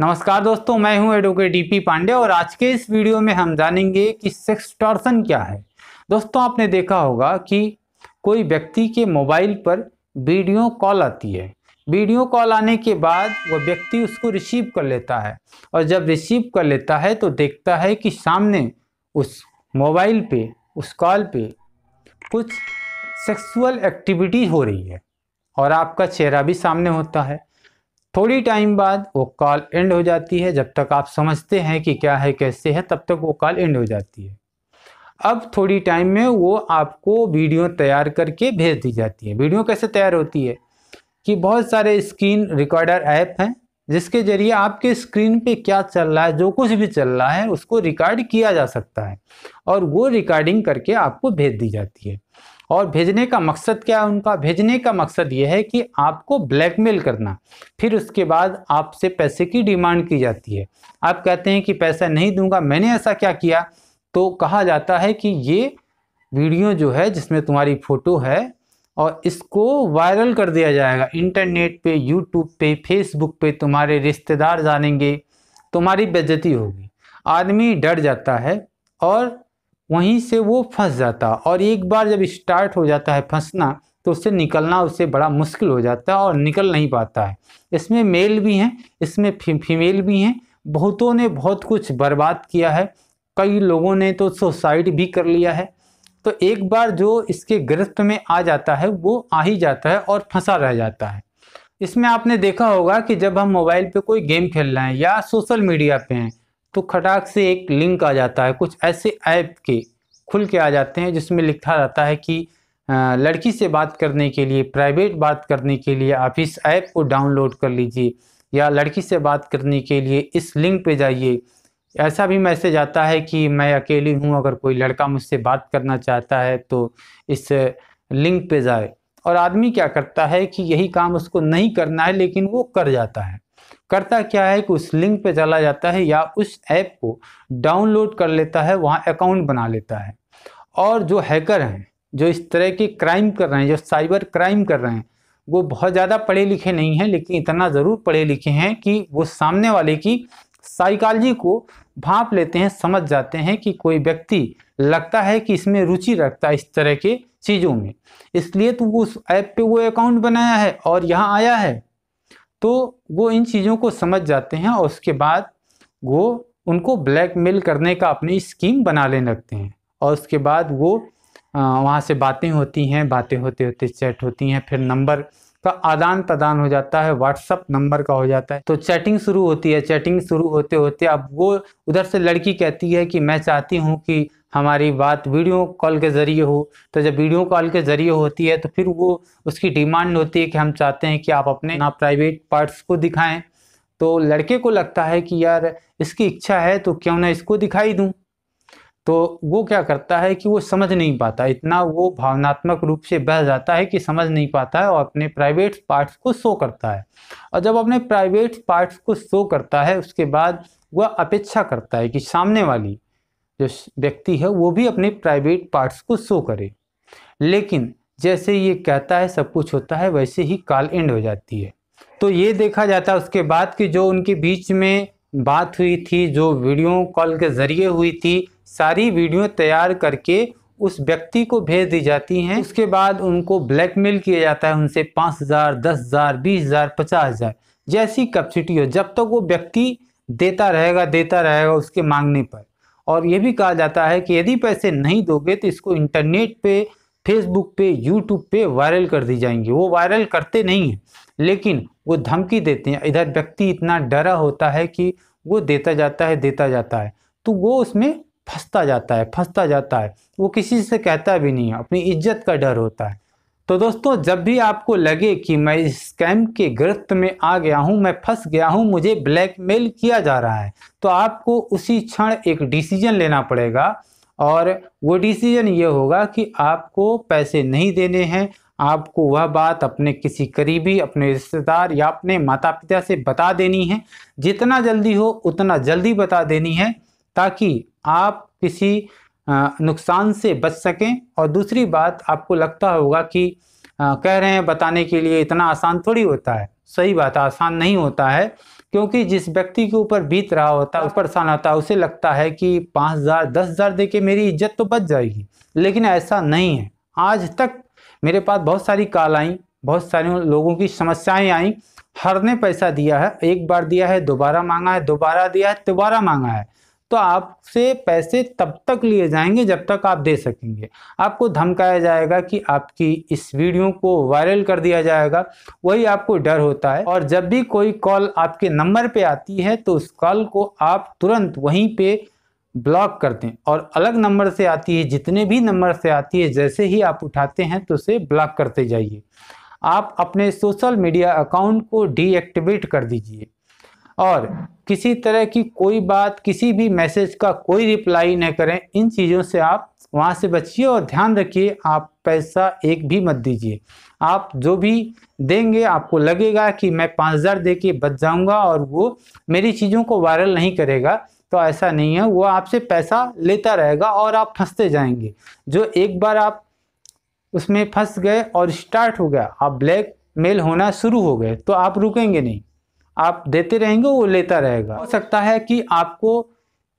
नमस्कार दोस्तों मैं हूं एडवोकेट डी पांडे और आज के इस वीडियो में हम जानेंगे कि सेक्सटॉर्सन क्या है दोस्तों आपने देखा होगा कि कोई व्यक्ति के मोबाइल पर वीडियो कॉल आती है वीडियो कॉल आने के बाद वह व्यक्ति उसको रिसीव कर लेता है और जब रिसीव कर लेता है तो देखता है कि सामने उस मोबाइल पे उस कॉल पे कुछ सेक्सुअल एक्टिविटी हो रही है और आपका चेहरा भी सामने होता है थोड़ी टाइम बाद वो कॉल एंड हो जाती है जब तक आप समझते हैं कि क्या है कैसे है तब तक वो कॉल एंड हो जाती है अब थोड़ी टाइम में वो आपको वीडियो तैयार करके भेज दी जाती है वीडियो कैसे तैयार होती है कि बहुत सारे स्क्रीन रिकॉर्डर ऐप हैं जिसके जरिए आपके स्क्रीन पे क्या चल रहा है जो कुछ भी चल रहा है उसको रिकॉर्ड किया जा सकता है और वो रिकॉर्डिंग करके आपको भेज दी जाती है और भेजने का मकसद क्या है उनका भेजने का मकसद ये है कि आपको ब्लैकमेल करना फिर उसके बाद आपसे पैसे की डिमांड की जाती है आप कहते हैं कि पैसा नहीं दूंगा मैंने ऐसा क्या किया तो कहा जाता है कि ये वीडियो जो है जिसमें तुम्हारी फ़ोटो है और इसको वायरल कर दिया जाएगा इंटरनेट पे यूट्यूब पे फेसबुक पे तुम्हारे रिश्तेदार जानेंगे तुम्हारी बेजती होगी आदमी डर जाता है और वहीं से वो फंस जाता और एक बार जब स्टार्ट हो जाता है फंसना तो उससे निकलना उससे बड़ा मुश्किल हो जाता है और निकल नहीं पाता है इसमें मेल भी हैं इसमें फीमेल भी हैं बहुतों ने बहुत कुछ बर्बाद किया है कई लोगों ने तो सुसाइड भी कर लिया है तो एक बार जो इसके गिरफ्त में आ जाता है वो आ ही जाता है और फंसा रह जाता है इसमें आपने देखा होगा कि जब हम मोबाइल पे कोई गेम खेल रहे हैं या सोशल मीडिया पे हैं तो खटाक से एक लिंक आ जाता है कुछ ऐसे ऐप के खुल के आ जाते हैं जिसमें लिखा रहता है कि लड़की से बात करने के लिए प्राइवेट बात करने के लिए आप इस ऐप को डाउनलोड कर लीजिए या लड़की से बात करने के लिए इस लिंक पे जाइए ऐसा भी मैसेज आता है कि मैं अकेली हूँ अगर कोई लड़का मुझसे बात करना चाहता है तो इस लिंक पे जाए और आदमी क्या करता है कि यही काम उसको नहीं करना है लेकिन वो कर जाता है करता क्या है कि उस लिंक पे चला जाता है या उस ऐप को डाउनलोड कर लेता है वहाँ अकाउंट बना लेता है और जो हैकर हैं जो इस तरह के क्राइम कर रहे हैं जो साइबर क्राइम कर रहे हैं वो बहुत ज़्यादा पढ़े लिखे नहीं हैं लेकिन इतना ज़रूर पढ़े लिखे हैं कि वो सामने वाले की साइकालजी को भाप लेते हैं समझ जाते हैं कि कोई व्यक्ति लगता है कि इसमें रुचि रखता है इस तरह के चीज़ों में इसलिए तो उस ऐप पे वो अकाउंट बनाया है और यहाँ आया है तो वो इन चीज़ों को समझ जाते हैं और उसके बाद वो उनको ब्लैकमेल करने का अपनी स्कीम बना लेने लगते हैं और उसके बाद वो वहाँ से बातें होती हैं बातें होते होते चैट होती हैं फिर नंबर का आदान प्रदान हो जाता है व्हाट्सअप नंबर का हो जाता है तो चैटिंग शुरू होती है चैटिंग शुरू होते होते अब वो उधर से लड़की कहती है कि मैं चाहती हूँ कि हमारी बात वीडियो कॉल के ज़रिए हो तो जब वीडियो कॉल के ज़रिए होती है तो फिर वो उसकी डिमांड होती है कि हम चाहते हैं कि आप अपने ना प्राइवेट पार्ट्स को दिखाएं तो लड़के को लगता है कि यार इसकी इच्छा है तो क्यों ना इसको दिखाई दूँ तो वो क्या करता है कि वो समझ नहीं पाता इतना वो भावनात्मक रूप से बह जाता है कि समझ नहीं पाता है और अपने प्राइवेट पार्ट्स को शो करता है और जब अपने प्राइवेट पार्ट्स को शो करता है उसके बाद वह अपेक्षा करता है कि सामने वाली जो व्यक्ति है वो भी अपने प्राइवेट पार्ट्स को शो करे लेकिन जैसे ये कहता है सब कुछ होता है वैसे ही काल एंड हो जाती है तो ये देखा जाता है उसके बाद कि जो उनके बीच में बात हुई थी जो वीडियो कॉल के ज़रिए हुई थी सारी वीडियो तैयार करके उस व्यक्ति को भेज दी जाती हैं उसके बाद उनको ब्लैकमेल किया जाता है उनसे पाँच हज़ार दस हज़ार बीस हज़ार पचास हज़ार जैसी कैपेसिटी हो जब तक तो वो व्यक्ति देता रहेगा देता रहेगा उसके मांगने पर और ये भी कहा जाता है कि यदि पैसे नहीं दोगे तो इसको इंटरनेट पे फेसबुक पे यूट्यूब पे वायरल कर दी जाएंगी वो वायरल करते नहीं हैं लेकिन वो धमकी देते हैं इधर व्यक्ति इतना डरा होता है कि वो देता जाता है देता जाता है तो वो उसमें फंसता जाता है फंसता जाता है वो किसी से कहता भी नहीं है अपनी इज्जत का डर होता है तो दोस्तों जब भी आपको लगे कि मैं स्कैम के गिरफ्त में आ गया हूं मैं फंस गया हूं मुझे ब्लैकमेल किया जा रहा है तो आपको उसी क्षण एक डिसीजन लेना पड़ेगा और वो डिसीजन ये होगा कि आपको पैसे नहीं देने हैं आपको वह बात अपने किसी करीबी अपने रिश्तेदार या अपने माता पिता से बता देनी है जितना जल्दी हो उतना जल्दी बता देनी है ताकि आप किसी नुकसान से बच सकें और दूसरी बात आपको लगता होगा कि कह रहे हैं बताने के लिए इतना आसान थोड़ी होता है सही बात आसान नहीं होता है क्योंकि जिस व्यक्ति के ऊपर बीत रहा होता है परेशान होता है उसे लगता है कि पाँच हज़ार दस हज़ार दे के मेरी इज्जत तो बच जाएगी लेकिन ऐसा नहीं है आज तक मेरे पास बहुत सारी कॉल आई बहुत सारे लोगों की समस्याएं आई हर ने पैसा दिया है एक बार दिया है दोबारा मांगा है दोबारा दिया है दोबारा मांगा है तो आपसे पैसे तब तक लिए जाएंगे जब तक आप दे सकेंगे आपको धमकाया जाएगा कि आपकी इस वीडियो को वायरल कर दिया जाएगा वही आपको डर होता है और जब भी कोई कॉल आपके नंबर पे आती है तो उस कॉल को आप तुरंत वहीं पे ब्लॉक कर दें और अलग नंबर से आती है जितने भी नंबर से आती है जैसे ही आप उठाते हैं तो उसे ब्लॉक करते जाइए आप अपने सोशल मीडिया अकाउंट को डीएक्टिवेट कर दीजिए और किसी तरह की कोई बात किसी भी मैसेज का कोई रिप्लाई न करें इन चीज़ों से आप वहाँ से बचिए और ध्यान रखिए आप पैसा एक भी मत दीजिए आप जो भी देंगे आपको लगेगा कि मैं पाँच हज़ार दे के बच जाऊँगा और वो मेरी चीज़ों को वायरल नहीं करेगा तो ऐसा नहीं है वो आपसे पैसा लेता रहेगा और आप फंसते जाएंगे जो एक बार आप उसमें फंस गए और स्टार्ट हो गया आप ब्लैक मेल होना शुरू हो गए तो आप रुकेंगे नहीं आप देते रहेंगे वो लेता रहेगा हो सकता है कि आपको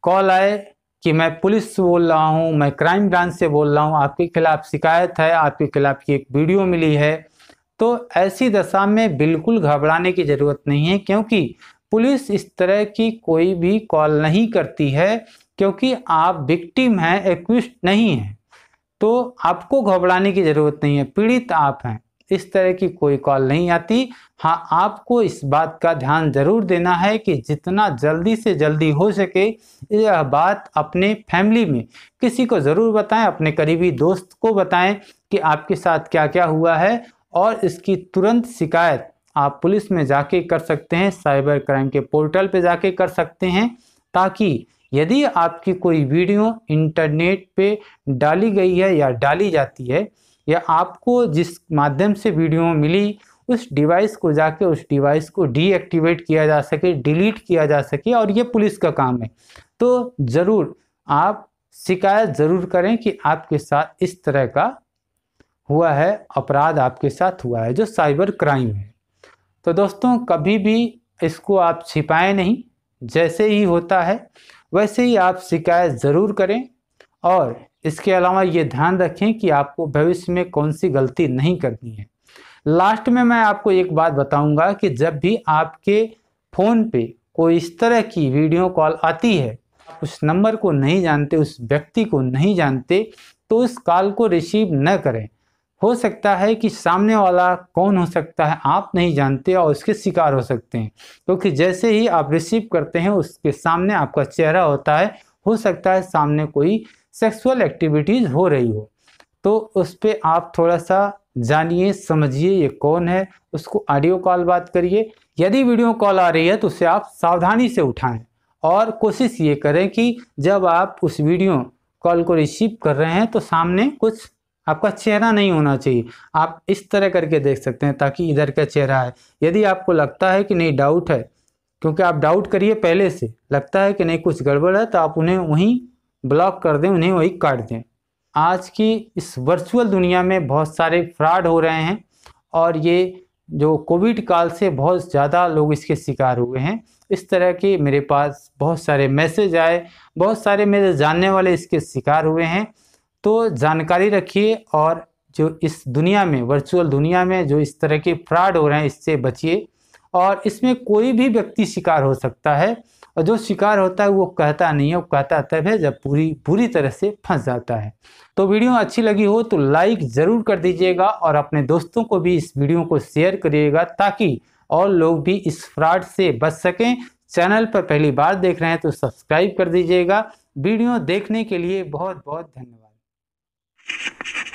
कॉल आए कि मैं पुलिस से बोल रहा हूँ मैं क्राइम ब्रांच से बोल रहा हूँ आपके खिलाफ शिकायत है आपके खिलाफ की एक वीडियो मिली है तो ऐसी दशा में बिल्कुल घबराने की ज़रूरत नहीं है क्योंकि पुलिस इस तरह की कोई भी कॉल नहीं करती है क्योंकि आप विक्टिम हैं एक्विस्ट नहीं हैं तो आपको घबराने की ज़रूरत नहीं है पीड़ित आप हैं इस तरह की कोई कॉल नहीं आती हाँ आपको इस बात का ध्यान जरूर देना है कि जितना जल्दी से जल्दी हो सके यह बात अपने फैमिली में किसी को ज़रूर बताएं अपने करीबी दोस्त को बताएं कि आपके साथ क्या क्या हुआ है और इसकी तुरंत शिकायत आप पुलिस में जाके कर सकते हैं साइबर क्राइम के पोर्टल पर जाके कर सकते हैं ताकि यदि आपकी कोई वीडियो इंटरनेट पे डाली गई है या डाली जाती है या आपको जिस माध्यम से वीडियो मिली उस डिवाइस को जाके उस डिवाइस को डीएक्टिवेट किया जा सके डिलीट किया जा सके और ये पुलिस का काम है तो ज़रूर आप शिकायत ज़रूर करें कि आपके साथ इस तरह का हुआ है अपराध आपके साथ हुआ है जो साइबर क्राइम है तो दोस्तों कभी भी इसको आप छिपाएं नहीं जैसे ही होता है वैसे ही आप शिकायत ज़रूर करें और इसके अलावा ये ध्यान रखें कि आपको भविष्य में कौन सी गलती नहीं करनी है लास्ट में मैं आपको एक बात बताऊंगा कि जब भी आपके फ़ोन पे कोई इस तरह की वीडियो कॉल आती है उस नंबर को नहीं जानते उस व्यक्ति को नहीं जानते तो उस कॉल को रिसीव न करें हो सकता है कि सामने वाला कौन हो सकता है आप नहीं जानते और उसके शिकार हो सकते हैं क्योंकि तो जैसे ही आप रिसीव करते हैं उसके सामने आपका चेहरा होता है हो सकता है सामने कोई सेक्सुअल एक्टिविटीज़ हो रही हो तो उस पर आप थोड़ा सा जानिए समझिए ये कौन है उसको ऑडियो कॉल बात करिए यदि वीडियो कॉल आ रही है तो उसे आप सावधानी से उठाएं और कोशिश ये करें कि जब आप उस वीडियो कॉल को रिसीव कर रहे हैं तो सामने कुछ आपका चेहरा नहीं होना चाहिए आप इस तरह करके देख सकते हैं ताकि इधर का चेहरा है यदि आपको लगता है कि नहीं डाउट है क्योंकि आप डाउट करिए पहले से लगता है कि नहीं कुछ गड़बड़ है तो आप उन्हें वहीं ब्लॉक कर दें उन्हें वही काट दें आज की इस वर्चुअल दुनिया में बहुत सारे फ्रॉड हो रहे हैं और ये जो कोविड काल से बहुत ज़्यादा लोग इसके शिकार हुए हैं इस तरह के मेरे पास बहुत सारे मैसेज आए बहुत सारे मेरे जानने वाले इसके शिकार हुए हैं तो जानकारी रखिए और जो इस दुनिया में वर्चुअल दुनिया में जो इस तरह के फ्रॉड हो रहे हैं इससे बचिए और इसमें कोई भी व्यक्ति शिकार हो सकता है और जो शिकार होता है वो कहता नहीं है वो कहता तब है जब पूरी पूरी तरह से फंस जाता है तो वीडियो अच्छी लगी हो तो लाइक ज़रूर कर दीजिएगा और अपने दोस्तों को भी इस वीडियो को शेयर करिएगा ताकि और लोग भी इस फ्रॉड से बच सकें चैनल पर पहली बार देख रहे हैं तो सब्सक्राइब कर दीजिएगा वीडियो देखने के लिए बहुत बहुत धन्यवाद